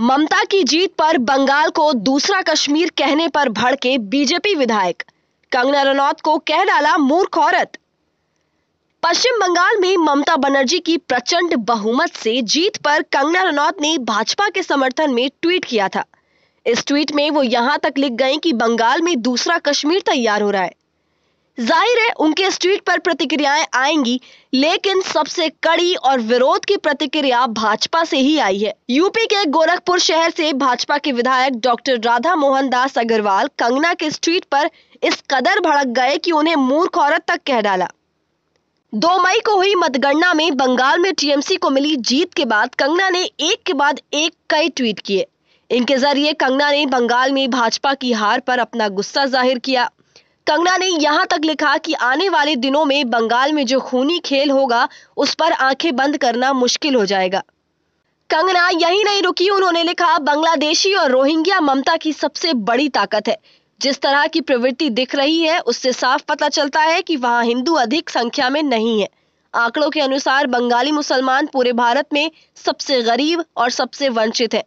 ममता की जीत पर बंगाल को दूसरा कश्मीर कहने पर भड़के बीजेपी विधायक कंगना रनौत को कह डाला मूर्ख औरत पश्चिम बंगाल में ममता बनर्जी की प्रचंड बहुमत से जीत पर कंगना रनौत ने भाजपा के समर्थन में ट्वीट किया था इस ट्वीट में वो यहां तक लिख गए कि बंगाल में दूसरा कश्मीर तैयार हो रहा है जाहिर है उनके इस ट्वीट पर प्रतिक्रियाएं आएंगी लेकिन सबसे कड़ी और विरोध की प्रतिक्रिया भाजपा से ही आई है यूपी के गोरखपुर शहर से भाजपा के विधायक डॉक्टर राधा मोहन दास अग्रवाल कंगना के ट्वीट पर इस कदर भड़क गए कि उन्हें मूर्ख औरत तक कह डाला दो मई को हुई मतगणना में बंगाल में टीएमसी को मिली जीत के बाद कंगना ने एक के बाद एक कई ट्वीट किए इनके जरिए कंगना ने बंगाल में भाजपा की हार पर अपना गुस्सा जाहिर किया कंगना ने यहां तक लिखा कि आने वाले दिनों में बंगाल में जो खूनी खेल होगा उस पर आंखें बंद करना मुश्किल हो जाएगा कंगना यही नहीं रुकी उन्होंने लिखा बांग्लादेशी और रोहिंग्या ममता की सबसे बड़ी ताकत है जिस तरह की प्रवृत्ति दिख रही है उससे साफ पता चलता है कि वहां हिंदू अधिक संख्या में नहीं है आंकड़ों के अनुसार बंगाली मुसलमान पूरे भारत में सबसे गरीब और सबसे वंचित है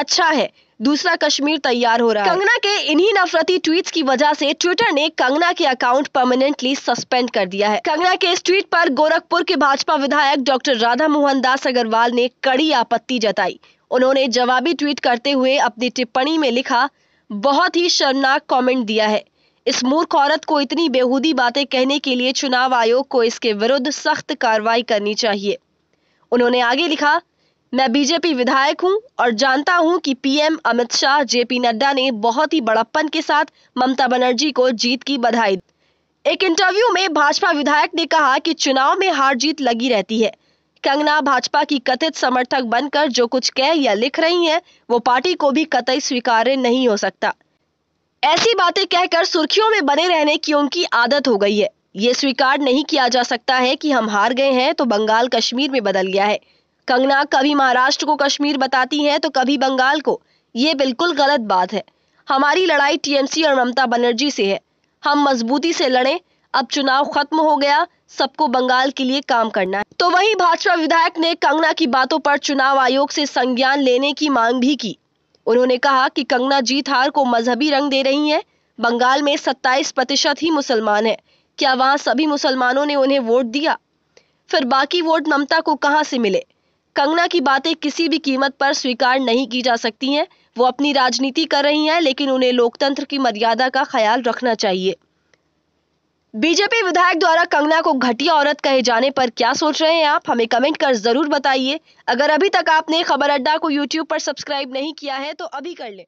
अच्छा है दूसरा कश्मीर तैयार हो रहा है कंगना के इन्हीं नफरती ट्वीट की वजह से ट्विटर ने कंगना के अकाउंट परमानेंटली सस्पेंड कर दिया है कंगना के इस ट्वीट पर गोरखपुर के भाजपा विधायक डॉक्टर राधा मोहन दास अग्रवाल ने कड़ी आपत्ति जताई उन्होंने जवाबी ट्वीट करते हुए अपनी टिप्पणी में लिखा बहुत ही शर्मनाक कमेंट दिया है इस मूर्ख औरत को इतनी बेहूदी बातें कहने के लिए चुनाव आयोग को इसके विरुद्ध सख्त कार्रवाई करनी चाहिए उन्होंने आगे लिखा मैं बीजेपी विधायक हूं और जानता हूं कि पीएम अमित शाह जेपी नड्डा ने बहुत ही बड़प्पन के साथ ममता बनर्जी को जीत की बधाई एक इंटरव्यू में भाजपा विधायक ने कहा कि चुनाव में हार जीत लगी रहती है कंगना भाजपा की कथित समर्थक बनकर जो कुछ कह या लिख रही हैं, वो पार्टी को भी कतई स्वीकार नहीं हो सकता ऐसी बातें कहकर सुर्खियों में बने रहने की उनकी आदत हो गई है ये स्वीकार नहीं किया जा सकता है कि हम हार गए हैं तो बंगाल कश्मीर में बदल गया है कंगना कभी महाराष्ट्र को कश्मीर बताती हैं तो कभी बंगाल को ये बिल्कुल गलत बात है हमारी लड़ाई टीएमसी और ममता बनर्जी से है हम मजबूती से लड़े अब चुनाव खत्म हो गया सबको बंगाल के लिए काम करना है तो वहीं भाजपा विधायक ने कंगना की बातों पर चुनाव आयोग से संज्ञान लेने की मांग भी की उन्होंने कहा कि कंगना जीत हार को मजहबी रंग दे रही हैं बंगाल में 27 प्रतिशत ही मुसलमान है क्या वहां सभी मुसलमानों ने उन्हें वोट दिया फिर बाकी वोट ममता को कहां से मिले कंगना की बातें किसी भी कीमत पर स्वीकार नहीं की जा सकती हैं वो अपनी राजनीति कर रही हैं लेकिन उन्हें लोकतंत्र की मर्यादा का ख्याल रखना चाहिए बीजेपी विधायक द्वारा कंगना को घटिया औरत कहे जाने पर क्या सोच रहे हैं आप हमें कमेंट कर जरूर बताइए अगर अभी तक आपने खबर अड्डा को यूट्यूब पर सब्सक्राइब नहीं किया है तो अभी कर लें